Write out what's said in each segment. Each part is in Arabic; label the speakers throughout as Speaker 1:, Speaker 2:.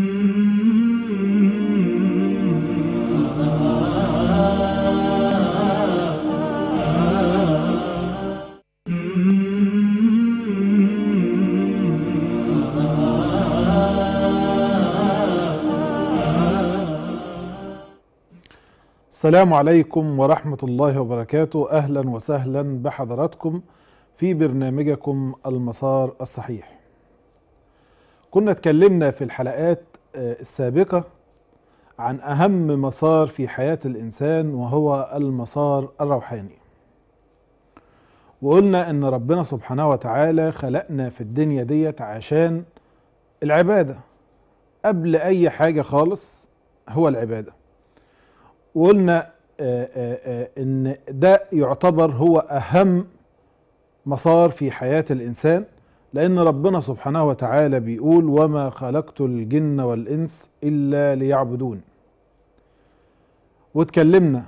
Speaker 1: السلام عليكم ورحمة الله وبركاته أهلا وسهلا بحضراتكم في برنامجكم المسار الصحيح كنا اتكلمنا في الحلقات آه، السابقة عن أهم مسار في حياة الإنسان وهو المسار الروحاني وقلنا إن ربنا سبحانه وتعالى خلقنا في الدنيا ديت عشان العبادة قبل أي حاجة خالص هو العبادة وقلنا آه، آه، إن ده يعتبر هو أهم مسار في حياة الإنسان لأن ربنا سبحانه وتعالى بيقول وما خلقت الجن والإنس إلا ليعبدون واتكلمنا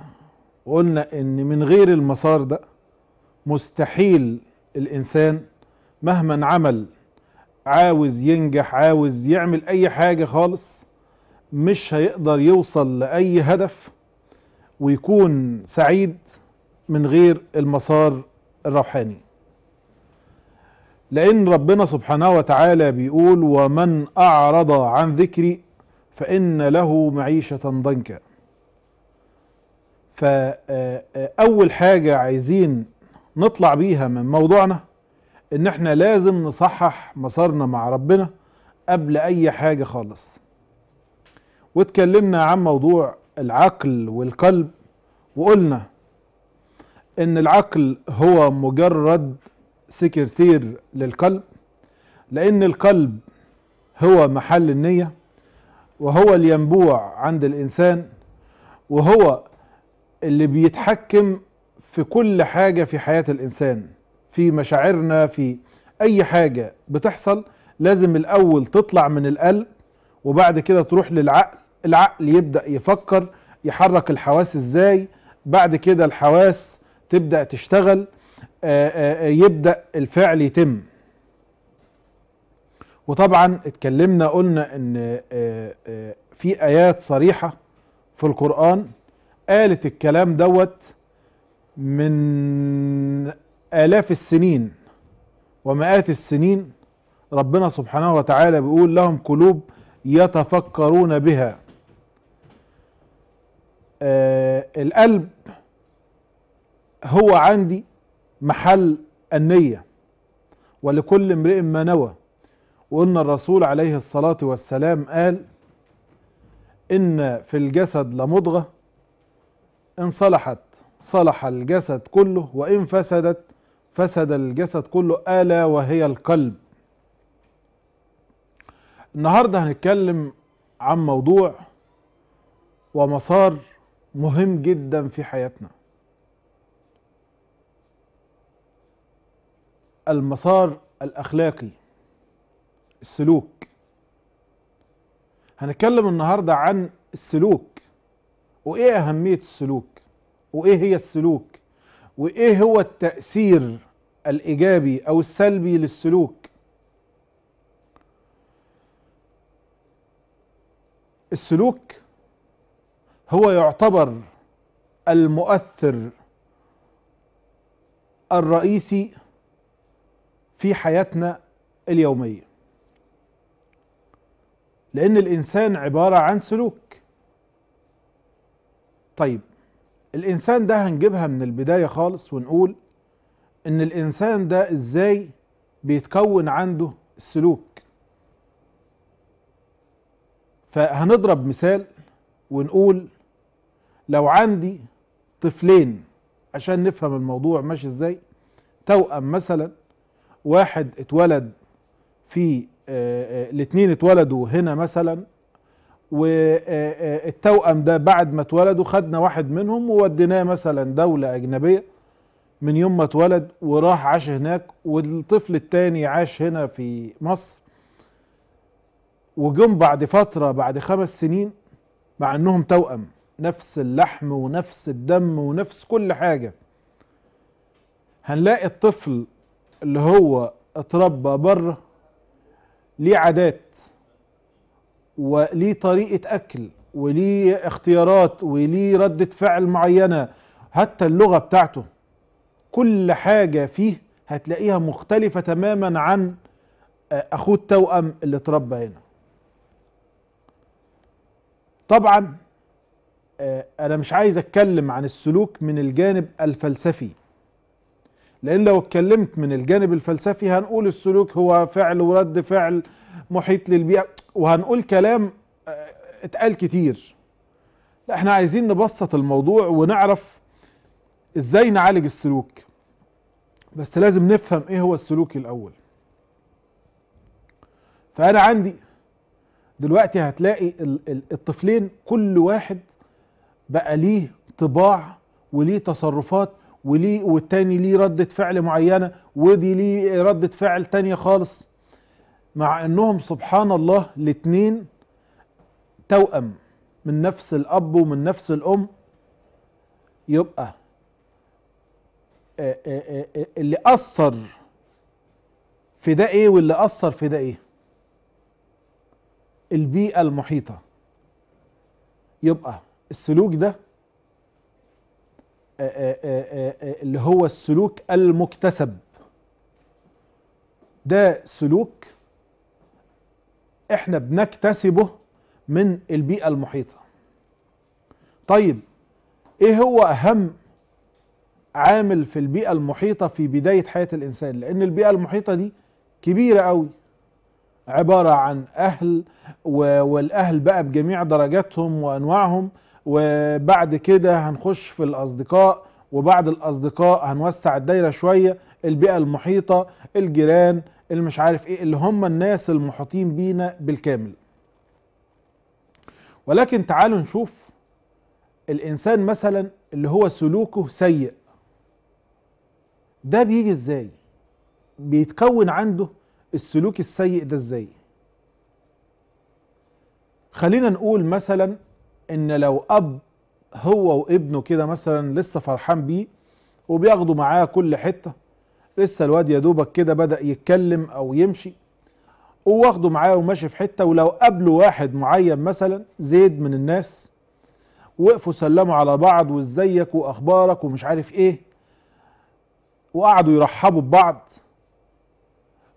Speaker 1: وقلنا إن من غير المسار ده مستحيل الإنسان مهما عمل عاوز ينجح عاوز يعمل أي حاجة خالص مش هيقدر يوصل لأي هدف ويكون سعيد من غير المسار الروحاني لان ربنا سبحانه وتعالى بيقول ومن اعرض عن ذكري فان له معيشه ضنكا فاول حاجه عايزين نطلع بيها من موضوعنا ان احنا لازم نصحح مسارنا مع ربنا قبل اي حاجه خالص واتكلمنا عن موضوع العقل والقلب وقلنا ان العقل هو مجرد سكرتير للقلب لأن القلب هو محل النية وهو الينبوع عند الإنسان وهو اللي بيتحكم في كل حاجة في حياة الإنسان في مشاعرنا في أي حاجة بتحصل لازم الأول تطلع من القلب وبعد كده تروح للعقل العقل يبدأ يفكر يحرك الحواس إزاي بعد كده الحواس تبدأ تشتغل آه، آه، آه، يبدأ الفعل يتم وطبعا اتكلمنا قلنا ان في ايات صريحة في القرآن قالت الكلام دوت من آلاف السنين ومئات السنين ربنا سبحانه وتعالى بيقول لهم قلوب يتفكرون بها آه القلب هو عندي محل النية ولكل امرئ ما نوى وقلنا الرسول عليه الصلاة والسلام قال إن في الجسد لمضغة إن صلحت صلح الجسد كله وإن فسدت فسد الجسد كله ألا وهي القلب النهاردة هنتكلم عن موضوع ومسار مهم جدا في حياتنا المسار الاخلاقي السلوك هنتكلم النهارده عن السلوك وايه اهميه السلوك وايه هي السلوك وايه هو التاثير الايجابي او السلبي للسلوك السلوك هو يعتبر المؤثر الرئيسي في حياتنا اليومية لأن الإنسان عبارة عن سلوك طيب الإنسان ده هنجيبها من البداية خالص ونقول إن الإنسان ده إزاي بيتكون عنده السلوك فهنضرب مثال ونقول لو عندي طفلين عشان نفهم الموضوع ماشي ازاي توأم مثلا واحد اتولد في آه، آه، الاتنين اتولدوا هنا مثلا والتوأم آه، ده بعد ما اتولدوا خدنا واحد منهم ووديناه مثلا دولة أجنبية من يوم ما اتولد وراح عاش هناك والطفل التاني عاش هنا في مصر وجم بعد فترة بعد خمس سنين مع انهم توأم نفس اللحم ونفس الدم ونفس كل حاجة هنلاقي الطفل اللي هو اتربى بره ليه عادات وليه طريقة أكل وليه اختيارات وليه ردة فعل معينة حتى اللغة بتاعته كل حاجة فيه هتلاقيها مختلفة تماما عن آه، أخوه التوأم اللي اتربى هنا طبعا آه، أنا مش عايز أتكلم عن السلوك من الجانب الفلسفي لان لو اتكلمت من الجانب الفلسفي هنقول السلوك هو فعل ورد فعل محيط للبيئه وهنقول كلام آه، اتقال كتير لا احنا عايزين نبسط الموضوع ونعرف ازاي نعالج السلوك بس لازم نفهم ايه هو السلوك الاول فانا عندي دلوقتي هتلاقي الطفلين كل واحد بقى ليه طباع وليه تصرفات وليه والتاني ليه ردة فعل معينة ودي ليه ردة فعل تانية خالص مع انهم سبحان الله الاتنين توأم من نفس الاب ومن نفس الام يبقى آه، آه، آه، اللي أثر في ده ايه واللي أثر في ده ايه البيئة المحيطة يبقى السلوك ده آه، آه، آه، اللي هو السلوك المكتسب ده سلوك احنا بنكتسبه من البيئة المحيطة طيب ايه هو اهم عامل في البيئة المحيطة في بداية حياة الانسان لان البيئة المحيطة دي كبيرة قوي عبارة عن اهل والاهل بقى بجميع درجاتهم وانواعهم وبعد كده هنخش في الاصدقاء وبعد الاصدقاء هنوسع الدايره شويه البيئه المحيطه الجيران اللي مش عارف ايه اللي هم الناس المحيطين بينا بالكامل ولكن تعالوا نشوف الانسان مثلا اللي هو سلوكه سيء ده بيجي ازاي بيتكون عنده السلوك السيء ده ازاي خلينا نقول مثلا ان لو اب هو وابنه كده مثلا لسه فرحان بيه وبياخدوا معاه كل حته لسه الواد يا دوبك كده بدا يتكلم او يمشي وواخده معاه وماشي في حته ولو قابلوا واحد معين مثلا زيد من الناس وقفوا سلموا على بعض وازيك واخبارك ومش عارف ايه وقعدوا يرحبوا ببعض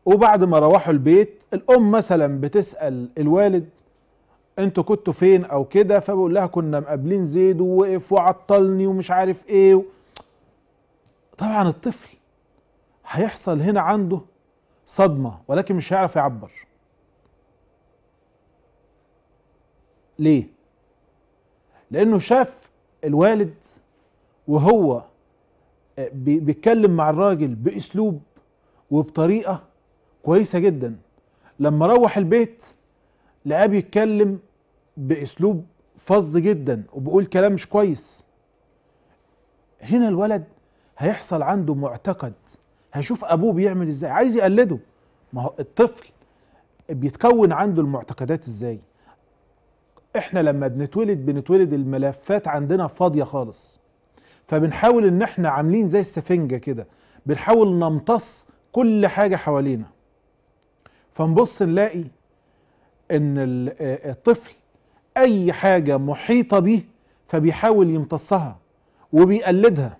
Speaker 1: وبعد ما روحوا البيت الام مثلا بتسال الوالد انتوا كنتوا فين او كده فبقول لها كنا مقابلين زيد ووقف وعطلني ومش عارف ايه طبعا الطفل هيحصل هنا عنده صدمة ولكن مش هيعرف يعبر ليه لانه شاف الوالد وهو بيتكلم مع الراجل باسلوب وبطريقه كويسه جدا لما روح البيت لقاه بيتكلم باسلوب فظ جدا وبيقول كلام مش كويس هنا الولد هيحصل عنده معتقد هيشوف ابوه بيعمل ازاي عايز يقلده ما هو الطفل بيتكون عنده المعتقدات ازاي احنا لما بنتولد بنتولد الملفات عندنا فاضيه خالص فبنحاول ان احنا عاملين زي السفنجه كده بنحاول نمتص كل حاجه حوالينا فنبص نلاقي ان آه، الطفل أي حاجة محيطة بيه فبيحاول يمتصها وبيقلدها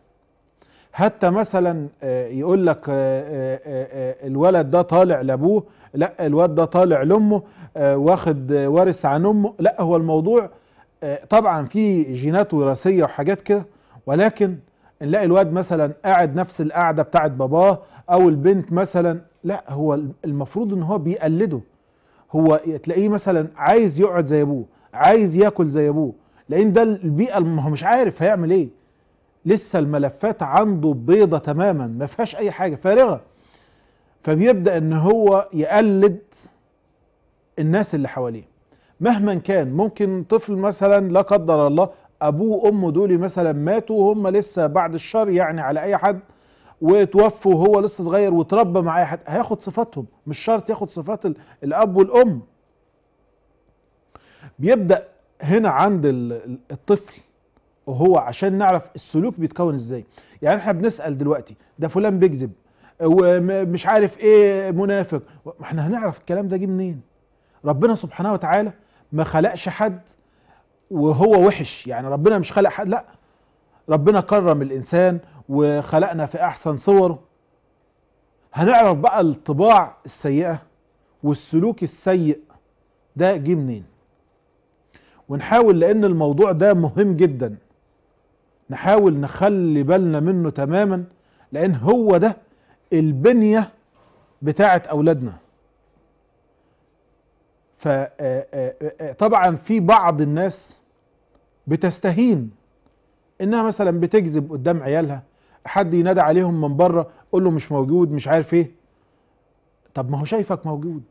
Speaker 1: حتى مثلا آه، يقول لك آه، آه، الولد ده طالع لابوه لا الواد ده طالع لامه واخد وارث عن امه لا هو الموضوع طبعا في جينات وراثيه وحاجات كده ولكن نلاقي الواد مثلا قاعد نفس القعده بتاعت باباه او البنت مثلا لا هو المفروض ان هو بيقلده هو تلاقيه مثلا عايز يقعد زي ابوه عايز ياكل زي ابوه لان ده البيئه ما هو مش عارف هيعمل ايه لسه الملفات عنده بيضه تماما ما فيهاش اي حاجه فارغه فبيبدا ان هو يقلد الناس اللي حواليه مهما كان ممكن طفل مثلا لا قدر الله ابوه وامه دول مثلا ماتوا وهم لسه بعد الشر يعني على اي حد وتوفوا وهو لسه صغير وتربى مع اي حد هياخد صفاتهم مش شرط ياخد صفات الاب والام بيبدا هنا عند الطفل وهو عشان نعرف السلوك بيتكون ازاي يعني احنا بنسال دلوقتي ده فلان بيكذب ومش عارف ايه منافق ما احنا هنعرف الكلام ده جه منين ربنا سبحانه وتعالى ما خلقش حد وهو وحش يعني ربنا مش خلق حد لا ربنا كرم الانسان وخلقنا في احسن صوره هنعرف بقى الطباع السيئه والسلوك السيء ده جه منين ونحاول لان الموضوع ده مهم جدا نحاول نخلي بالنا منه تماما لان هو ده البنية بتاعه اولادنا فطبعا آه، آه، آه، في بعض الناس بتستهين انها مثلا بتكذب قدام عيالها حد ينادى عليهم من بره قول له مش موجود مش عارف ايه طب ما هو شايفك موجود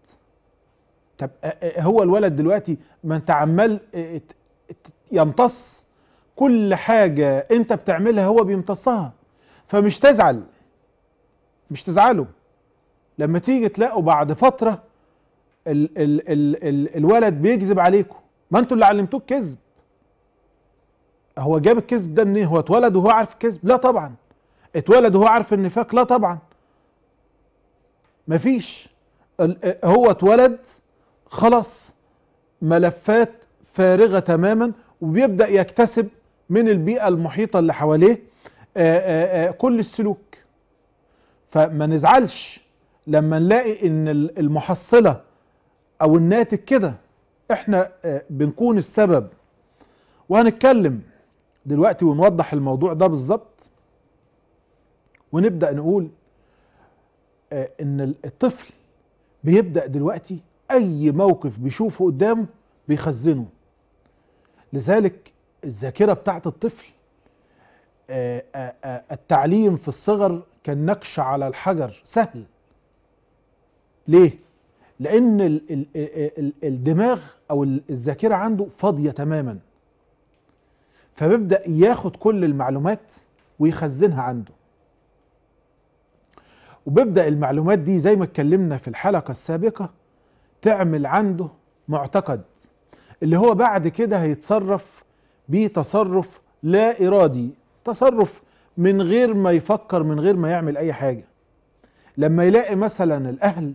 Speaker 1: طب هو الولد دلوقتي ما انت عمال يمتص كل حاجة انت بتعملها هو بيمتصها فمش تزعل مش تزعله لما تيجي تلاقوا بعد فترة ال ال ال ال الولد بيكذب عليكم ما انتوا اللي علمتوه الكذب هو جاب الكذب ده منين هو اتولد وهو عارف الكذب لا طبعا اتولد وهو عارف النفاق لا طبعا مفيش هو اتولد خلاص ملفات فارغة تماما وبيبدأ يكتسب من البيئة المحيطة اللي حواليه آآ آه، آآ آه، آه، كل السلوك فما نزعلش لما نلاقي ان المحصلة او الناتج كده احنا بنكون السبب وهنتكلم دلوقتي ونوضح الموضوع ده بالظبط ونبدأ نقول ان الطفل بيبدأ دلوقتي اي موقف بيشوفه قدامه بيخزنه لذلك الذاكره بتاعت الطفل آه، آه، آه، التعليم في الصغر كان نقش على الحجر سهل ليه لان الدماغ او الذاكره عنده فاضيه تماما فبيبدا ياخد كل المعلومات ويخزنها عنده وبيبدا المعلومات دي زي ما اتكلمنا في الحلقه السابقه تعمل عنده معتقد اللي هو بعد كده هيتصرف بتصرف لا إرادي تصرف من غير ما يفكر من غير ما يعمل أي حاجة لما يلاقي مثلا الأهل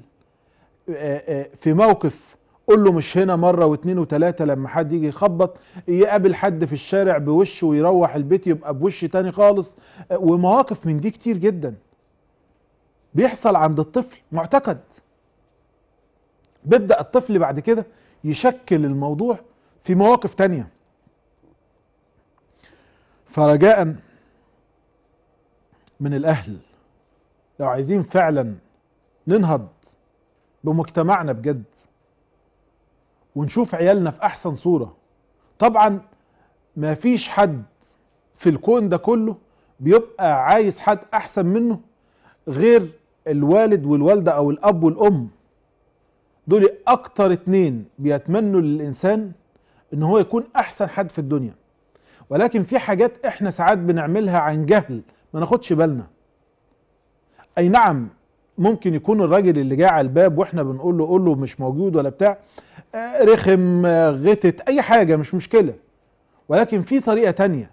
Speaker 1: آه، آه، في موقف قول له مش هنا مرة واتنين وتلاتة لما حد يجي يخبط يقابل حد في الشارع بوشه ويروح البيت يبقى بوش تاني خالص آه، ومواقف من دي كتير جدا بيحصل عند الطفل معتقد بيبدا الطفل بعد كده يشكل الموضوع في مواقف تانية فرجاء من الاهل لو عايزين فعلا ننهض بمجتمعنا بجد ونشوف عيالنا في احسن صوره طبعا ما فيش حد في الكون ده كله بيبقى عايز حد احسن منه غير الوالد والوالده او الاب والام دول اكتر اتنين بيتمنوا للانسان ان هو يكون احسن حد في الدنيا ولكن في حاجات احنا ساعات بنعملها عن جهل ما ناخدش بالنا اي نعم ممكن يكون الراجل اللي جاي على الباب واحنا بنقول له قول له مش موجود ولا بتاع آه، رخم آه، غتت اي حاجه مش مشكله ولكن في طريقه تانية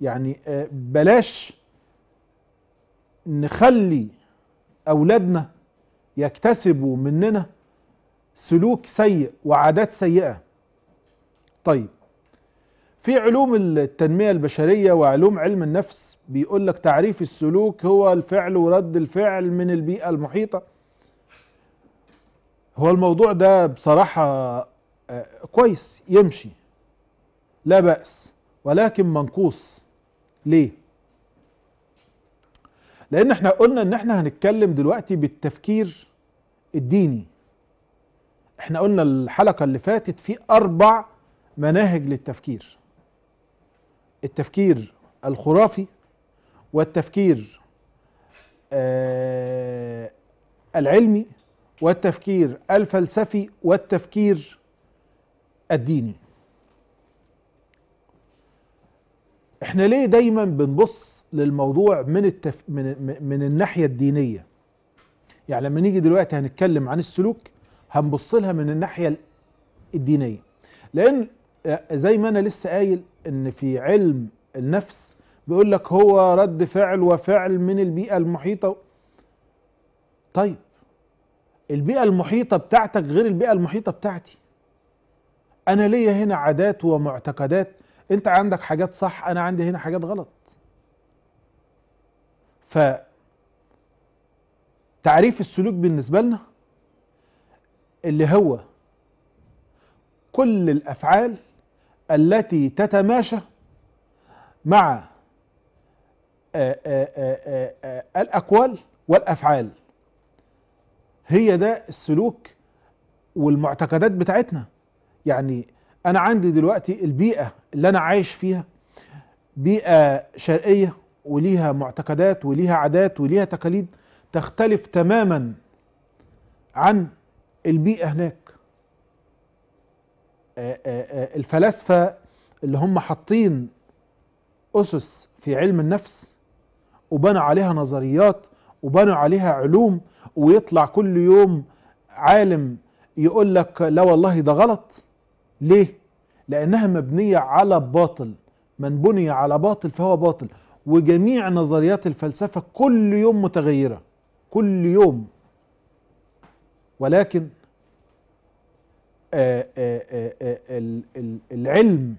Speaker 1: يعني آه، بلاش نخلي اولادنا يكتسبوا مننا سلوك سيء وعادات سيئة طيب في علوم التنمية البشرية وعلوم علم النفس بيقول لك تعريف السلوك هو الفعل ورد الفعل من البيئة المحيطة هو الموضوع ده بصراحة آه، كويس يمشي لا بأس ولكن منقوص ليه؟ لأن احنا قلنا ان احنا هنتكلم دلوقتي بالتفكير الديني احنا قلنا الحلقة اللي فاتت في أربع مناهج للتفكير التفكير الخرافي والتفكير آه العلمي والتفكير الفلسفي والتفكير الديني احنا ليه دايما بنبص للموضوع من التف... من من الناحيه الدينيه يعني لما نيجي دلوقتي هنتكلم عن السلوك هنبص لها من الناحيه الدينيه لان آه، زي ما انا لسه قايل ان في علم النفس بيقول لك هو رد فعل وفعل من البيئه المحيطه طيب البيئه المحيطه بتاعتك غير البيئه المحيطه بتاعتي انا ليا هنا عادات ومعتقدات انت عندك حاجات صح انا عندي هنا حاجات غلط ف تعريف السلوك بالنسبه لنا اللي هو كل الافعال التي تتماشى مع آآ آه، آآ آه، آآ آه، الاقوال والافعال هي ده السلوك والمعتقدات بتاعتنا يعني انا عندي دلوقتي البيئه اللي انا عايش فيها بيئه شرقيه وليها معتقدات وليها عادات وليها تقاليد تختلف تماما عن البيئة هناك آه، آه، آه، الفلاسفة اللي هم حاطين أسس في علم النفس وبنوا عليها نظريات وبنوا عليها علوم ويطلع كل يوم عالم يقول لك لا والله ده غلط ليه؟ لأنها مبنية على باطل من بني على باطل فهو باطل وجميع نظريات الفلسفة كل يوم متغيرة كل يوم ولكن آآ آه، آآ آه، آه، العلم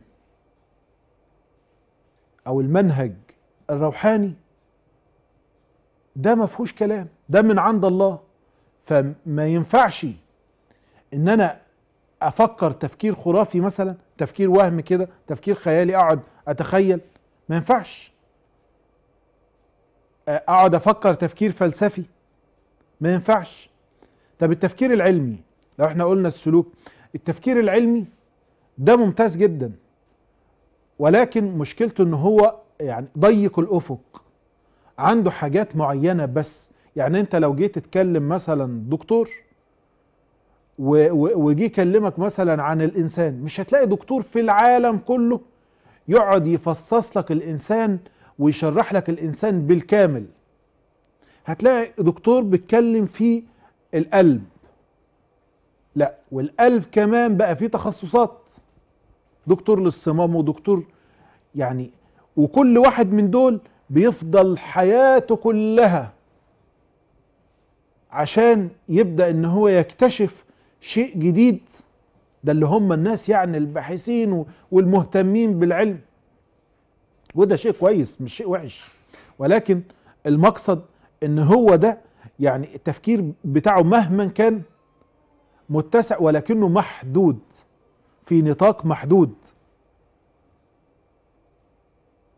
Speaker 1: او المنهج الروحاني ده ما فيهوش كلام ده من عند الله فما ينفعش ان انا افكر تفكير خرافي مثلا تفكير وهم كده تفكير خيالي اقعد اتخيل ما ينفعش اقعد افكر تفكير فلسفي ما ينفعش طب التفكير العلمي لو احنا قلنا السلوك التفكير العلمي ده ممتاز جدا ولكن مشكلته ان هو يعني ضيق الافق عنده حاجات معينه بس يعني انت لو جيت تتكلم مثلا دكتور وجي يكلمك مثلا عن الانسان مش هتلاقي دكتور في العالم كله يقعد يفصص لك الانسان ويشرح لك الانسان بالكامل هتلاقي دكتور بيتكلم فيه القلب لا والقلب كمان بقى فيه تخصصات دكتور للصمام ودكتور يعني وكل واحد من دول بيفضل حياته كلها عشان يبدأ ان هو يكتشف شيء جديد ده اللي هم الناس يعني الباحثين والمهتمين بالعلم وده شيء كويس مش شيء وحش ولكن المقصد ان هو ده يعني التفكير بتاعه مهما كان متسع ولكنه محدود في نطاق محدود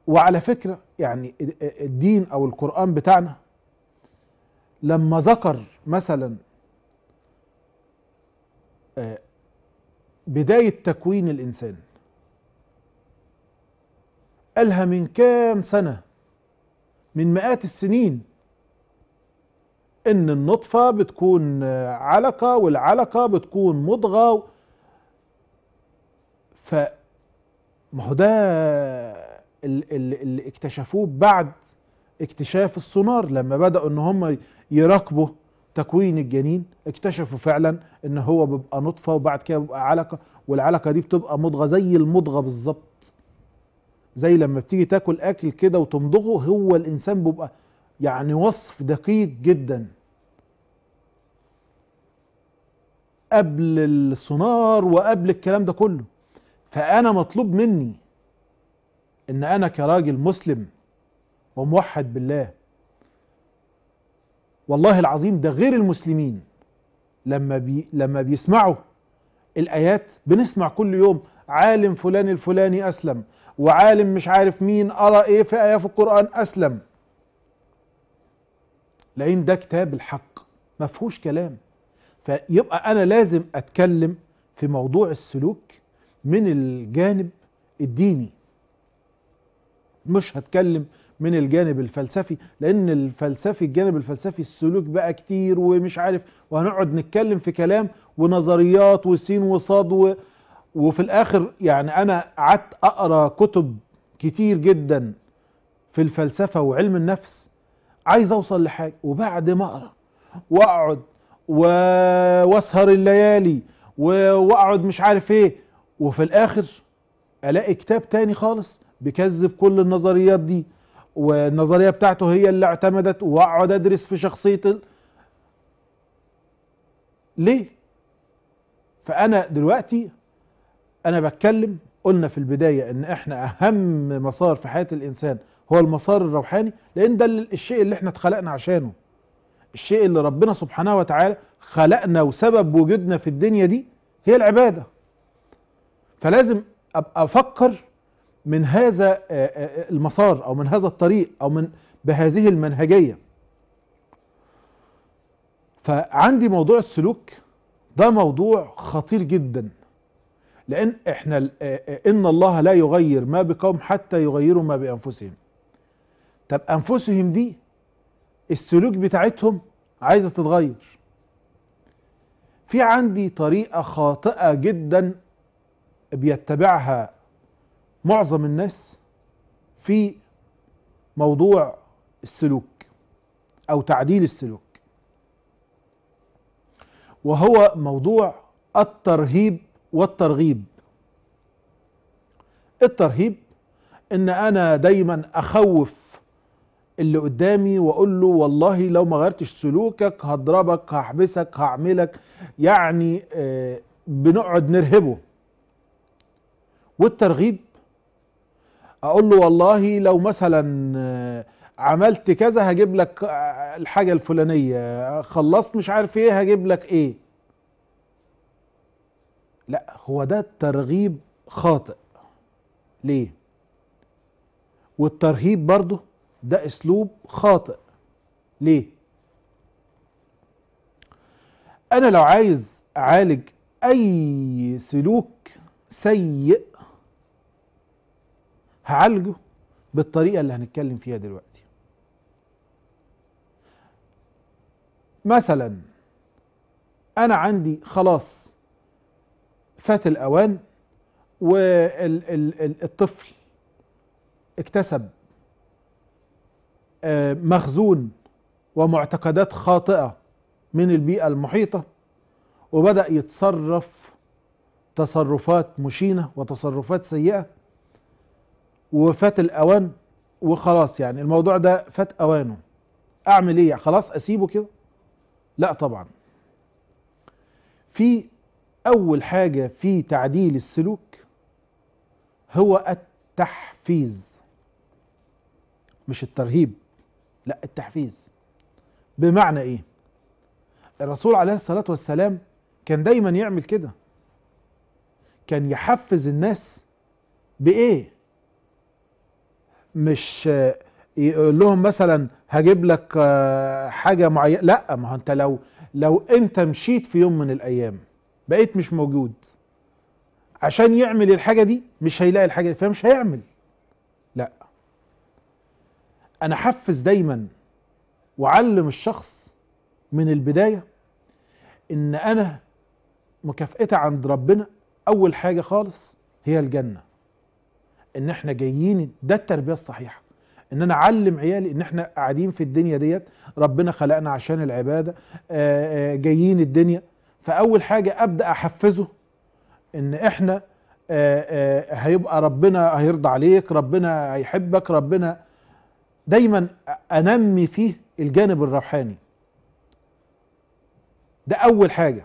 Speaker 1: وعلى فكرة يعني الدين أو القرآن بتاعنا لما ذكر مثلا آه، بداية تكوين الإنسان قالها من كام سنة من مئات السنين ان النطفة بتكون علقة والعلقة بتكون مضغة ف ما هو ده اللي اكتشفوه بعد اكتشاف السونار لما بدأوا ان هم يراقبوا تكوين الجنين اكتشفوا فعلا ان هو بيبقى نطفة وبعد كده بيبقى علقة والعلقة دي بتبقى مضغة زي المضغة بالظبط زي لما بتيجي تاكل اكل كده وتمضغه هو الانسان بيبقى يعني وصف دقيق جدا قبل السونار وقبل الكلام ده كله فأنا مطلوب مني إن أنا كراجل مسلم وموحد بالله والله العظيم ده غير المسلمين لما بي لما بيسمعوا الآيات بنسمع كل يوم عالم فلان الفلاني أسلم وعالم مش عارف مين أرى إيه في آية في القرآن أسلم لأن ده كتاب الحق ما فيهوش كلام فيبقى أنا لازم أتكلم في موضوع السلوك من الجانب الديني مش هتكلم من الجانب الفلسفي لان الفلسفي الجانب الفلسفي السلوك بقى كتير ومش عارف وهنقعد نتكلم في كلام ونظريات وسين وصاد و... وفي الاخر يعني انا قعدت اقرا كتب كتير جدا في الفلسفه وعلم النفس عايز اوصل لحاجه وبعد ما اقرا واقعد واسهر الليالي واقعد مش عارف ايه وفي الاخر الاقي كتاب تاني خالص بيكذب كل النظريات دي والنظريه بتاعته هي اللي اعتمدت واقعد ادرس في شخصيه ال... ليه فانا دلوقتي انا بتكلم قلنا في البدايه ان احنا اهم مسار في حياه الانسان هو المسار الروحاني لان ده الشيء اللي احنا اتخلقنا عشانه الشيء اللي ربنا سبحانه وتعالى خلقنا وسبب وجودنا في الدنيا دي هي العبادة فلازم أبقى أفكر من هذا آه، آه، آه، المسار أو من هذا الطريق أو من بهذه المنهجية فعندي موضوع السلوك ده موضوع خطير جدا لأن إحنا إن الله لا يغير ما بقوم حتى يغيروا ما بأنفسهم طب أنفسهم دي السلوك بتاعتهم عايزه تتغير في عندي طريقه خاطئه جدا بيتبعها معظم الناس في موضوع السلوك او تعديل السلوك وهو موضوع الترهيب والترغيب الترهيب ان انا دايما اخوف اللي قدامي واقول له والله لو ما غيرتش سلوكك هضربك هحبسك هعملك يعني آه، بنقعد نرهبه والترغيب اقول له والله لو مثلا آه، عملت كذا هجيب لك آه، الحاجه الفلانيه خلصت مش عارف ايه هجيب لك ايه لا هو ده الترغيب خاطئ ليه والترهيب برضه ده اسلوب خاطئ ليه انا لو عايز اعالج اي سلوك سيء هعالجه بالطريقه اللي هنتكلم فيها دلوقتي مثلا انا عندي خلاص فات الاوان والطفل اكتسب مخزون ومعتقدات خاطئة من البيئة المحيطة وبدأ يتصرف تصرفات مشينة وتصرفات سيئة وفات الأوان وخلاص يعني الموضوع ده فات أوانه أعمل إيه يعني؟ خلاص أسيبه كده لا طبعا في أول حاجة في تعديل السلوك هو التحفيز مش الترهيب لا التحفيز بمعنى ايه الرسول عليه الصلاة والسلام كان دايما يعمل كده كان يحفز الناس بايه مش يقول لهم مثلا هجيب لك آه، حاجه معينه لا ما هو انت لو لو انت مشيت في يوم من الايام بقيت مش موجود عشان يعمل الحاجه دي مش هيلاقي الحاجه دي فمش هيعمل انا حفز دايما وعلم الشخص من البدايه ان انا مكافئتي عند ربنا اول حاجه خالص هي الجنه ان احنا جايين ده التربيه الصحيحه ان انا اعلم عيالي ان احنا قاعدين في الدنيا ديت ربنا خلقنا عشان العباده آه، آه، جايين الدنيا فاول حاجه ابدا احفزه ان احنا آه، هيبقى ربنا هيرضى عليك ربنا هيحبك ربنا دايما انمي فيه الجانب الروحاني ده اول حاجة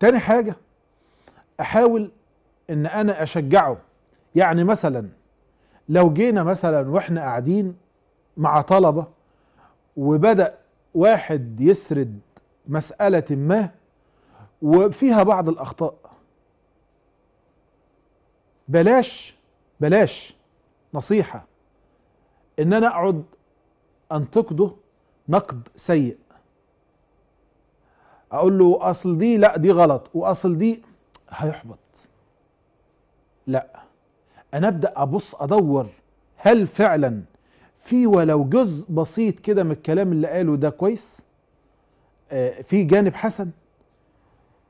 Speaker 1: تاني حاجة احاول ان انا اشجعه يعني مثلا لو جينا مثلا واحنا قاعدين مع طلبة وبدأ واحد يسرد مسألة ما وفيها بعض الأخطاء بلاش بلاش نصيحة ان انا اقعد انتقده نقد سيء اقول له اصل دي لا دي غلط واصل دي هيحبط لا انا ابدا ابص ادور هل فعلا في ولو جزء بسيط كده من الكلام اللي قاله ده كويس آه في جانب حسن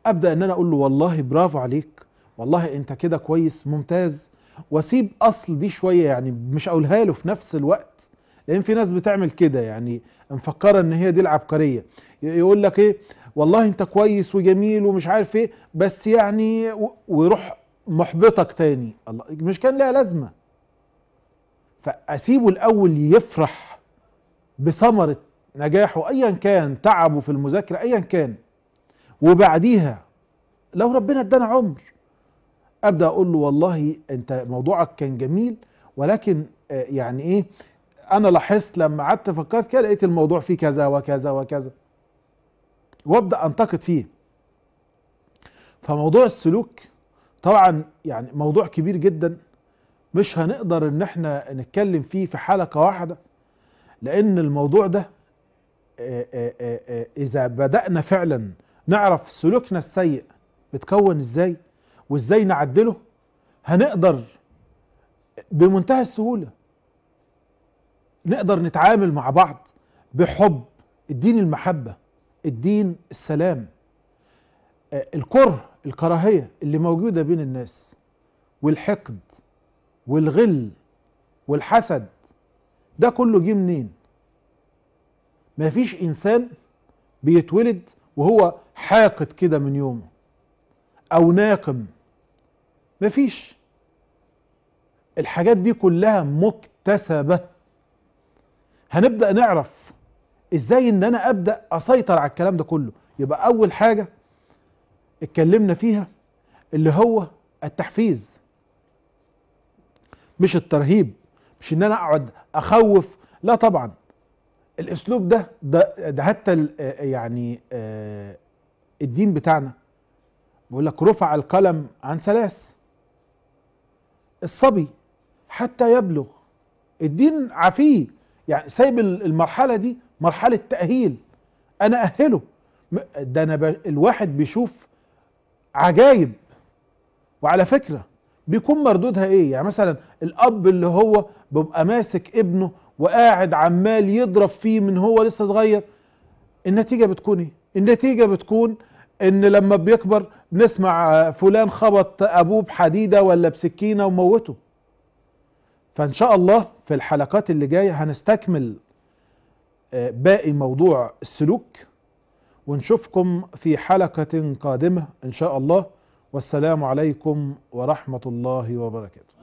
Speaker 1: ابدا ان انا اقول له والله برافو عليك والله انت كده كويس ممتاز واسيب اصل دي شويه يعني مش اقولها له في نفس الوقت لان في ناس بتعمل كده يعني مفكره ان هي دي العبقريه يقول لك ايه والله انت كويس وجميل ومش عارف ايه بس يعني ويروح محبطك تاني الله مش كان ليها لازمه فاسيبه الاول يفرح بثمره نجاحه ايا كان تعبه في المذاكره ايا كان وبعديها لو ربنا ادانا عمر ابدا اقول له والله انت موضوعك كان جميل ولكن آه، يعني ايه انا لاحظت لما قعدت فكرت كده لقيت الموضوع فيه كذا وكذا وكذا وابدا انتقد فيه فموضوع السلوك طبعا يعني موضوع كبير جدا مش هنقدر ان احنا نتكلم فيه في حلقه واحده لان الموضوع ده آه، آه، اذا بدانا فعلا نعرف سلوكنا السيء بتكون ازاي وازاي نعدله هنقدر بمنتهى السهولة نقدر نتعامل مع بعض بحب الدين المحبة الدين السلام آه، الكره الكراهية اللي موجودة بين الناس والحقد والغل والحسد ده كله جه منين مفيش انسان بيتولد وهو حاقد كده من يومه او ناقم مفيش الحاجات دي كلها مكتسبة هنبدأ نعرف ازاي ان انا ابدأ اسيطر على الكلام ده كله يبقى اول حاجة اتكلمنا فيها اللي هو التحفيز مش الترهيب مش ان انا اقعد اخوف لا طبعا الاسلوب ده ده, ده حتى آه، يعني آه، الدين بتاعنا بيقول لك رفع القلم عن ثلاث الصبي حتى يبلغ الدين عفيه يعني سايب المرحله دي مرحله تاهيل انا اهله ده انا ب... الواحد بيشوف عجايب وعلى فكره بيكون مردودها ايه يعني مثلا الاب اللي هو بيبقى ماسك ابنه وقاعد عمال يضرب فيه من هو لسه صغير النتيجه بتكون ايه النتيجه بتكون ان لما بيكبر نسمع فلان خبط ابوه بحديده ولا بسكينه وموته فان شاء الله في الحلقات اللي جايه هنستكمل آه، باقي موضوع السلوك ونشوفكم في حلقه قادمه ان شاء الله والسلام عليكم ورحمه الله وبركاته